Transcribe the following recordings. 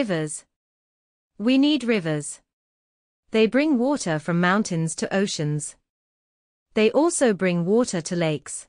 Rivers. We need rivers. They bring water from mountains to oceans. They also bring water to lakes.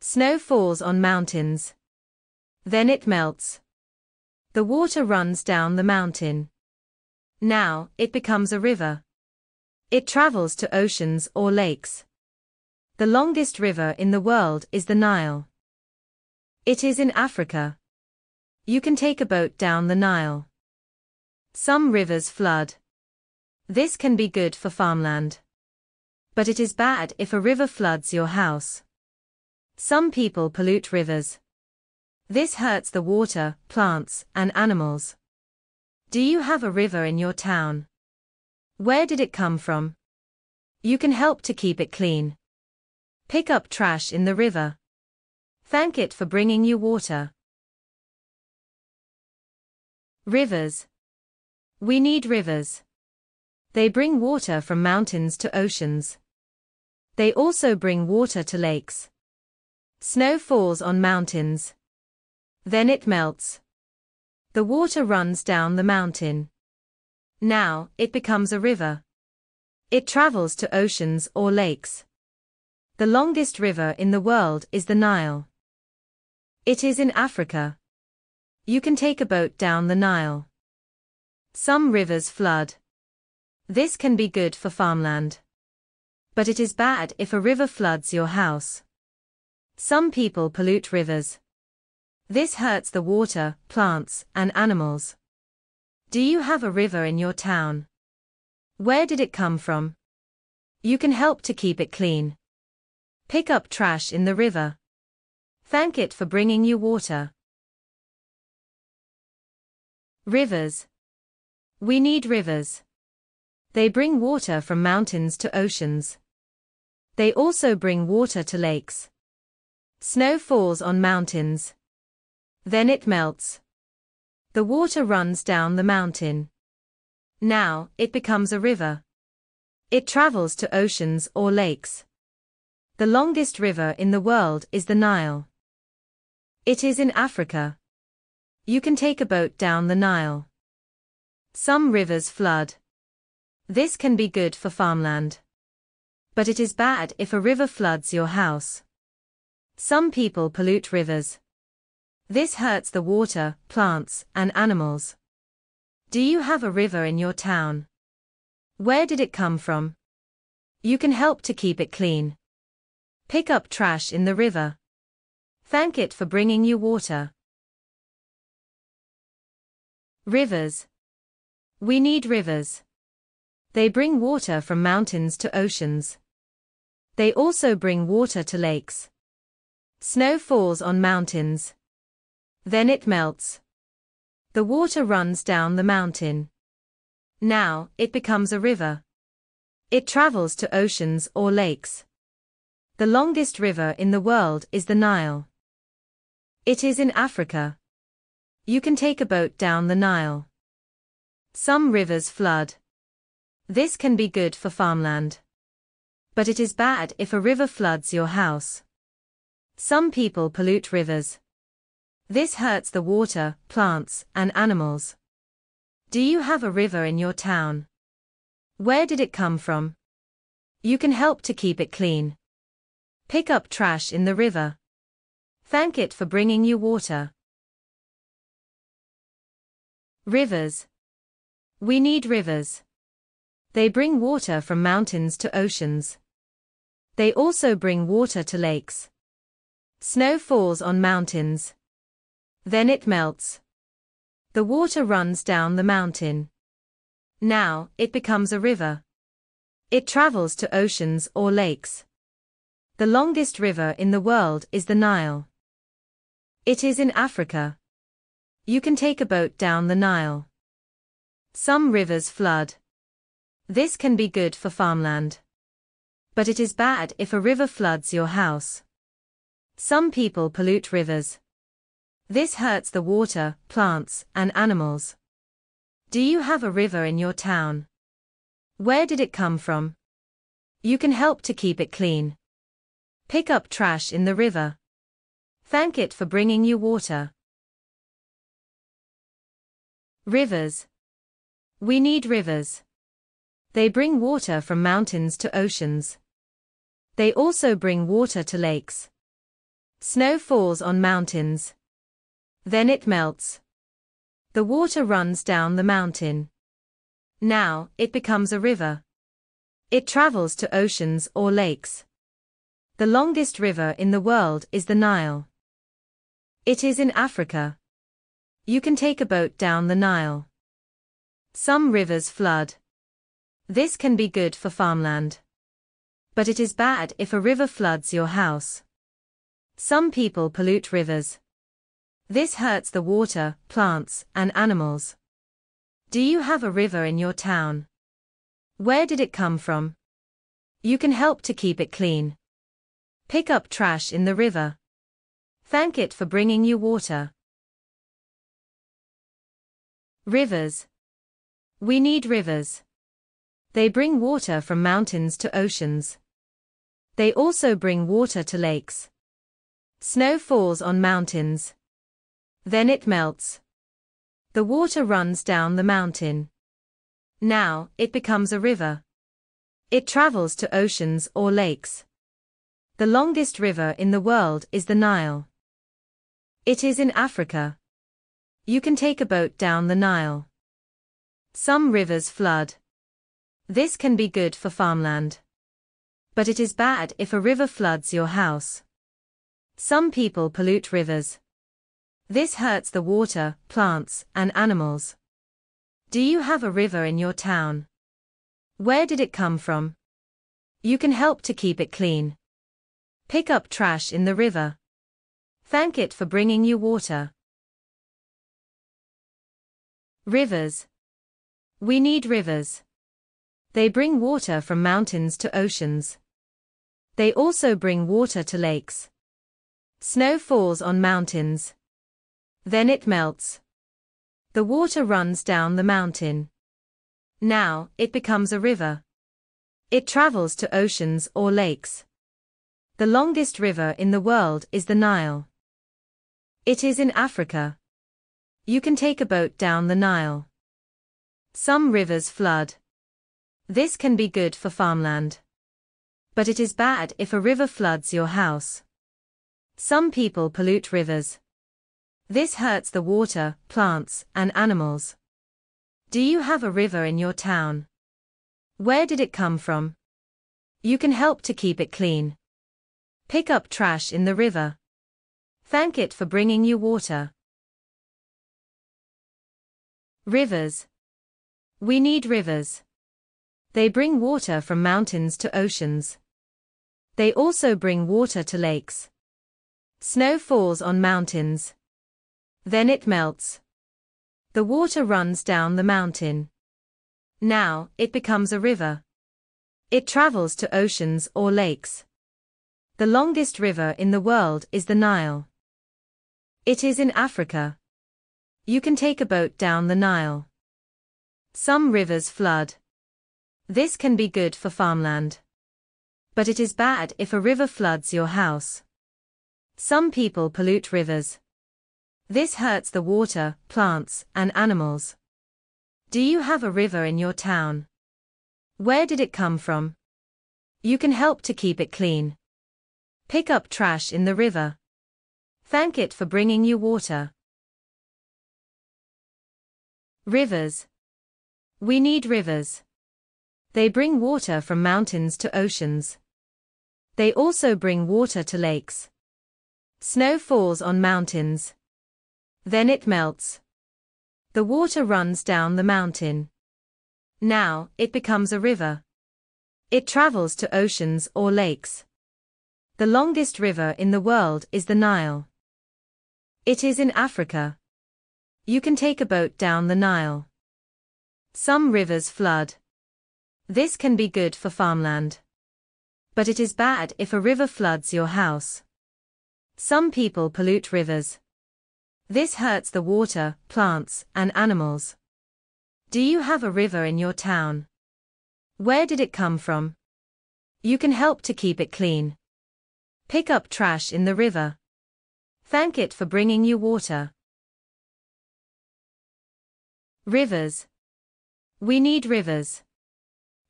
Snow falls on mountains. Then it melts. The water runs down the mountain. Now, it becomes a river. It travels to oceans or lakes. The longest river in the world is the Nile. It is in Africa. You can take a boat down the Nile. Some rivers flood. This can be good for farmland. But it is bad if a river floods your house. Some people pollute rivers. This hurts the water, plants, and animals. Do you have a river in your town? Where did it come from? You can help to keep it clean. Pick up trash in the river. Thank it for bringing you water. Rivers. We need rivers. They bring water from mountains to oceans. They also bring water to lakes. Snow falls on mountains. Then it melts. The water runs down the mountain. Now, it becomes a river. It travels to oceans or lakes. The longest river in the world is the Nile. It is in Africa. You can take a boat down the Nile. Some rivers flood. This can be good for farmland. But it is bad if a river floods your house. Some people pollute rivers. This hurts the water, plants, and animals. Do you have a river in your town? Where did it come from? You can help to keep it clean. Pick up trash in the river. Thank it for bringing you water. Rivers. We need rivers. They bring water from mountains to oceans. They also bring water to lakes. Snow falls on mountains. Then it melts. The water runs down the mountain. Now, it becomes a river. It travels to oceans or lakes. The longest river in the world is the Nile. It is in Africa. You can take a boat down the Nile. Some rivers flood. This can be good for farmland. But it is bad if a river floods your house. Some people pollute rivers. This hurts the water, plants, and animals. Do you have a river in your town? Where did it come from? You can help to keep it clean. Pick up trash in the river. Thank it for bringing you water. Rivers. We need rivers. They bring water from mountains to oceans. They also bring water to lakes. Snow falls on mountains. Then it melts. The water runs down the mountain. Now, it becomes a river. It travels to oceans or lakes. The longest river in the world is the Nile. It is in Africa. You can take a boat down the Nile. Some rivers flood. This can be good for farmland. But it is bad if a river floods your house. Some people pollute rivers. This hurts the water, plants, and animals. Do you have a river in your town? Where did it come from? You can help to keep it clean. Pick up trash in the river. Thank it for bringing you water. Rivers. We need rivers. They bring water from mountains to oceans. They also bring water to lakes. Snow falls on mountains. Then it melts. The water runs down the mountain. Now, it becomes a river. It travels to oceans or lakes. The longest river in the world is the Nile. It is in Africa. You can take a boat down the Nile. Some rivers flood. This can be good for farmland. But it is bad if a river floods your house. Some people pollute rivers. This hurts the water, plants, and animals. Do you have a river in your town? Where did it come from? You can help to keep it clean. Pick up trash in the river. Thank it for bringing you water. Rivers. We need rivers. They bring water from mountains to oceans. They also bring water to lakes. Snow falls on mountains. Then it melts. The water runs down the mountain. Now, it becomes a river. It travels to oceans or lakes. The longest river in the world is the Nile. It is in Africa. You can take a boat down the Nile. Some rivers flood. This can be good for farmland. But it is bad if a river floods your house. Some people pollute rivers. This hurts the water, plants, and animals. Do you have a river in your town? Where did it come from? You can help to keep it clean. Pick up trash in the river. Thank it for bringing you water. Rivers. We need rivers. They bring water from mountains to oceans. They also bring water to lakes. Snow falls on mountains. Then it melts. The water runs down the mountain. Now, it becomes a river. It travels to oceans or lakes. The longest river in the world is the Nile. It is in Africa. You can take a boat down the Nile. Some rivers flood. This can be good for farmland. But it is bad if a river floods your house. Some people pollute rivers. This hurts the water, plants, and animals. Do you have a river in your town? Where did it come from? You can help to keep it clean. Pick up trash in the river. Thank it for bringing you water. Rivers. We need rivers. They bring water from mountains to oceans. They also bring water to lakes. Snow falls on mountains. Then it melts. The water runs down the mountain. Now, it becomes a river. It travels to oceans or lakes. The longest river in the world is the Nile. It is in Africa. You can take a boat down the Nile. Some rivers flood. This can be good for farmland. But it is bad if a river floods your house. Some people pollute rivers. This hurts the water, plants, and animals. Do you have a river in your town? Where did it come from? You can help to keep it clean. Pick up trash in the river. Thank it for bringing you water. Rivers. We need rivers. They bring water from mountains to oceans. They also bring water to lakes. Snow falls on mountains. Then it melts. The water runs down the mountain. Now, it becomes a river. It travels to oceans or lakes. The longest river in the world is the Nile. It is in Africa. You can take a boat down the Nile. Some rivers flood. This can be good for farmland. But it is bad if a river floods your house. Some people pollute rivers. This hurts the water, plants, and animals. Do you have a river in your town? Where did it come from? You can help to keep it clean. Pick up trash in the river. Thank it for bringing you water. Rivers. We need rivers. They bring water from mountains to oceans. They also bring water to lakes. Snow falls on mountains. Then it melts. The water runs down the mountain. Now, it becomes a river. It travels to oceans or lakes. The longest river in the world is the Nile. It is in Africa. You can take a boat down the Nile. Some rivers flood. This can be good for farmland. But it is bad if a river floods your house. Some people pollute rivers. This hurts the water, plants, and animals. Do you have a river in your town? Where did it come from? You can help to keep it clean. Pick up trash in the river. Thank it for bringing you water. Rivers. We need rivers.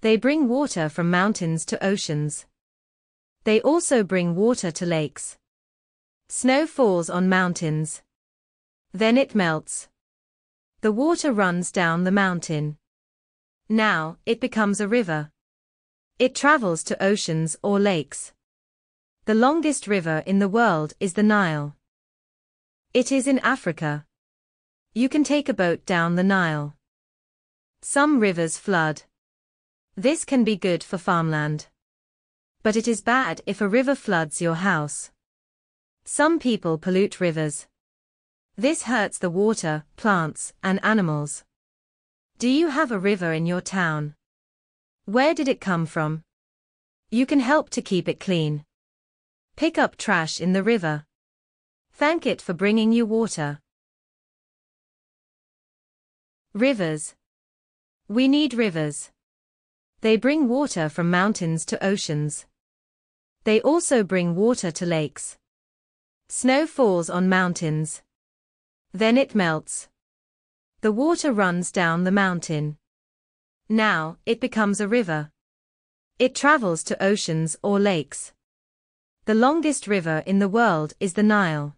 They bring water from mountains to oceans. They also bring water to lakes. Snow falls on mountains. Then it melts. The water runs down the mountain. Now, it becomes a river. It travels to oceans or lakes. The longest river in the world is the Nile. It is in Africa. You can take a boat down the Nile. Some rivers flood. This can be good for farmland. But it is bad if a river floods your house. Some people pollute rivers. This hurts the water, plants, and animals. Do you have a river in your town? Where did it come from? You can help to keep it clean. Pick up trash in the river. Thank it for bringing you water. Rivers. We need rivers. They bring water from mountains to oceans. They also bring water to lakes. Snow falls on mountains. Then it melts. The water runs down the mountain. Now, it becomes a river. It travels to oceans or lakes. The longest river in the world is the Nile.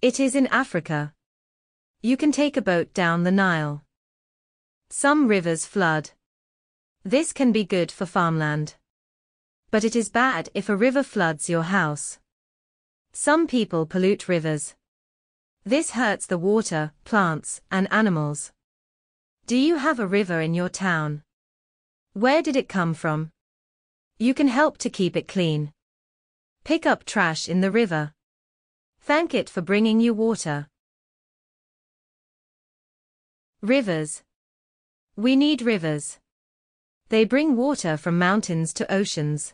It is in Africa. You can take a boat down the Nile. Some rivers flood. This can be good for farmland. But it is bad if a river floods your house. Some people pollute rivers. This hurts the water, plants, and animals. Do you have a river in your town? Where did it come from? You can help to keep it clean. Pick up trash in the river. Thank it for bringing you water. Rivers. We need rivers. They bring water from mountains to oceans.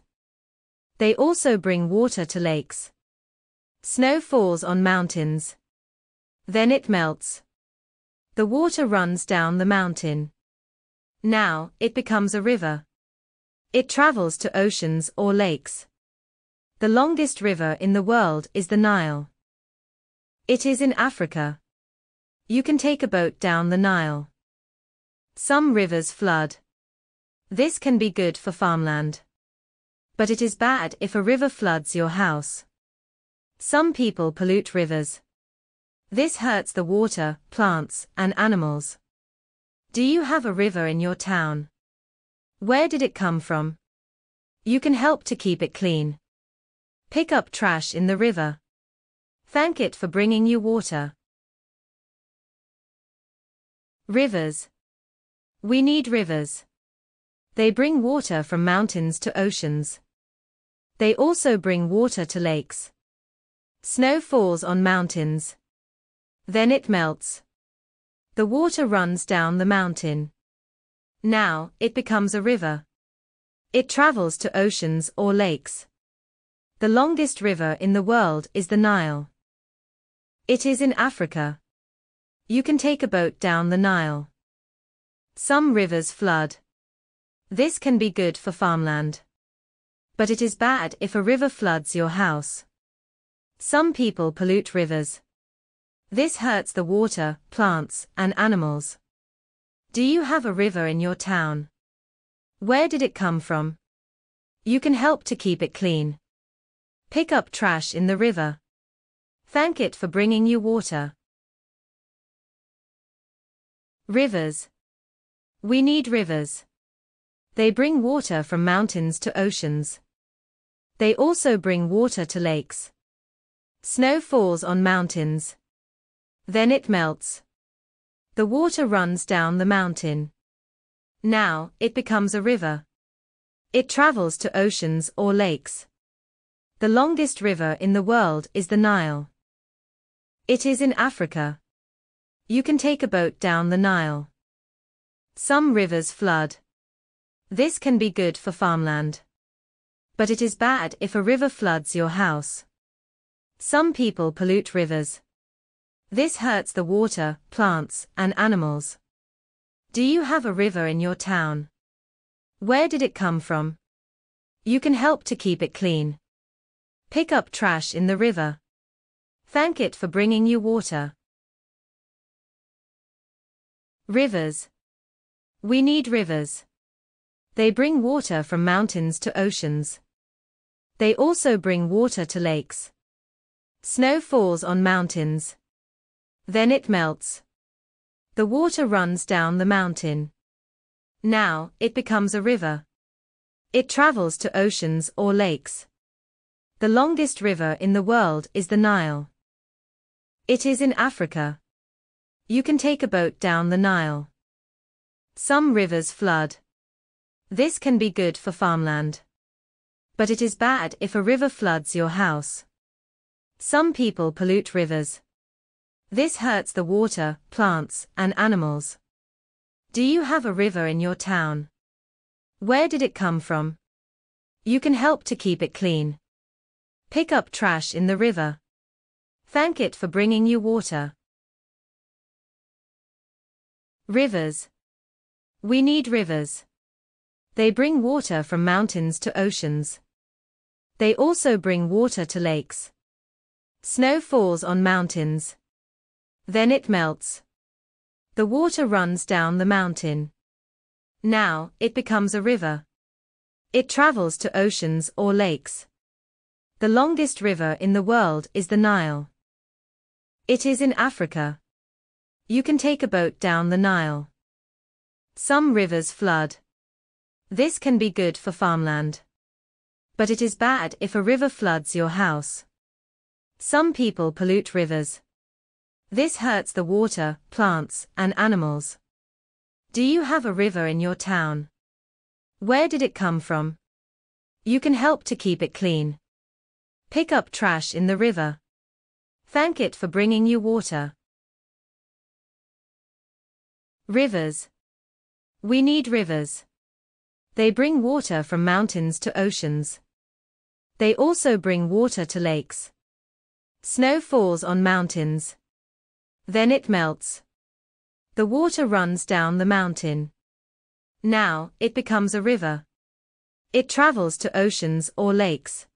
They also bring water to lakes. Snow falls on mountains. Then it melts. The water runs down the mountain. Now, it becomes a river. It travels to oceans or lakes. The longest river in the world is the Nile. It is in Africa. You can take a boat down the Nile. Some rivers flood. This can be good for farmland. But it is bad if a river floods your house. Some people pollute rivers. This hurts the water, plants, and animals. Do you have a river in your town? Where did it come from? You can help to keep it clean. Pick up trash in the river. Thank it for bringing you water. Rivers. We need rivers. They bring water from mountains to oceans. They also bring water to lakes. Snow falls on mountains. Then it melts. The water runs down the mountain. Now, it becomes a river. It travels to oceans or lakes. The longest river in the world is the Nile. It is in Africa. You can take a boat down the Nile. Some rivers flood. This can be good for farmland. But it is bad if a river floods your house. Some people pollute rivers. This hurts the water, plants, and animals. Do you have a river in your town? Where did it come from? You can help to keep it clean. Pick up trash in the river. Thank it for bringing you water. Rivers. We need rivers. They bring water from mountains to oceans. They also bring water to lakes. Snow falls on mountains. Then it melts. The water runs down the mountain. Now, it becomes a river. It travels to oceans or lakes. The longest river in the world is the Nile. It is in Africa. You can take a boat down the Nile. Some rivers flood. This can be good for farmland. But it is bad if a river floods your house. Some people pollute rivers. This hurts the water, plants, and animals. Do you have a river in your town? Where did it come from? You can help to keep it clean. Pick up trash in the river. Thank it for bringing you water. Rivers. We need rivers. They bring water from mountains to oceans. They also bring water to lakes. Snow falls on mountains. Then it melts. The water runs down the mountain. Now, it becomes a river. It travels to oceans or lakes. The longest river in the world is the Nile. It is in Africa. You can take a boat down the Nile. Some rivers flood. This can be good for farmland. But it is bad if a river floods your house. Some people pollute rivers. This hurts the water, plants, and animals. Do you have a river in your town? Where did it come from? You can help to keep it clean. Pick up trash in the river. Thank it for bringing you water. Rivers. We need rivers. They bring water from mountains to oceans. They also bring water to lakes. Snow falls on mountains. Then it melts. The water runs down the mountain. Now, it becomes a river. It travels to oceans or lakes. The longest river in the world is the Nile. It is in Africa. You can take a boat down the Nile. Some rivers flood. This can be good for farmland. But it is bad if a river floods your house. Some people pollute rivers. This hurts the water, plants, and animals. Do you have a river in your town? Where did it come from? You can help to keep it clean. Pick up trash in the river. Thank it for bringing you water. Rivers. We need rivers. They bring water from mountains to oceans. They also bring water to lakes. Snow falls on mountains. Then it melts. The water runs down the mountain. Now, it becomes a river. It travels to oceans or lakes.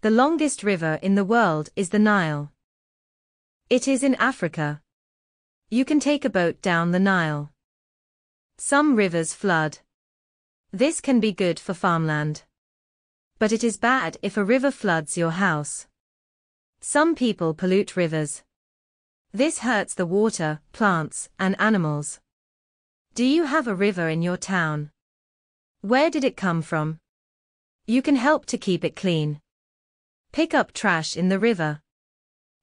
The longest river in the world is the Nile. It is in Africa. You can take a boat down the Nile. Some rivers flood. This can be good for farmland. But it is bad if a river floods your house. Some people pollute rivers. This hurts the water, plants, and animals. Do you have a river in your town? Where did it come from? You can help to keep it clean. Pick up trash in the river.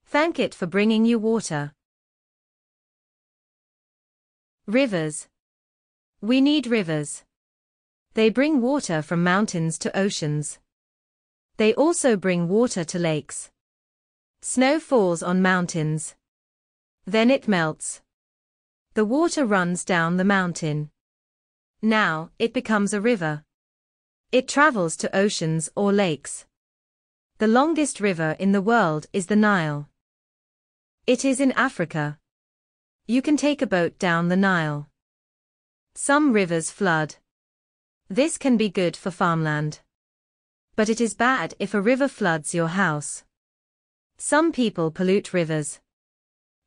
Thank it for bringing you water. Rivers. We need rivers. They bring water from mountains to oceans. They also bring water to lakes. Snow falls on mountains. Then it melts. The water runs down the mountain. Now, it becomes a river. It travels to oceans or lakes. The longest river in the world is the Nile. It is in Africa. You can take a boat down the Nile. Some rivers flood. This can be good for farmland. But it is bad if a river floods your house. Some people pollute rivers.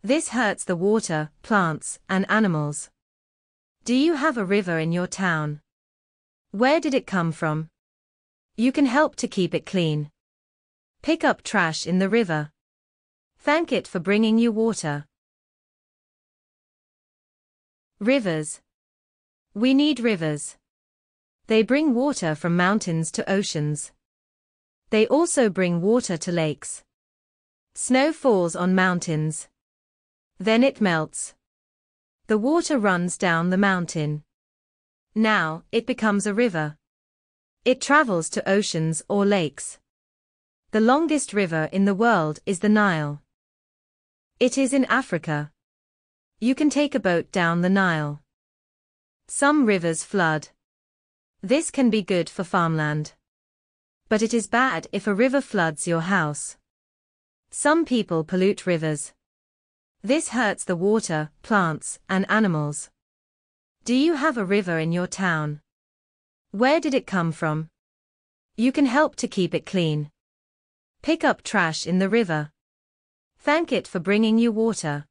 This hurts the water, plants, and animals. Do you have a river in your town? Where did it come from? You can help to keep it clean. Pick up trash in the river. Thank it for bringing you water. Rivers. We need rivers. They bring water from mountains to oceans. They also bring water to lakes. Snow falls on mountains. Then it melts. The water runs down the mountain. Now, it becomes a river. It travels to oceans or lakes. The longest river in the world is the Nile. It is in Africa. You can take a boat down the Nile. Some rivers flood. This can be good for farmland. But it is bad if a river floods your house. Some people pollute rivers. This hurts the water, plants, and animals. Do you have a river in your town? Where did it come from? You can help to keep it clean. Pick up trash in the river. Thank it for bringing you water.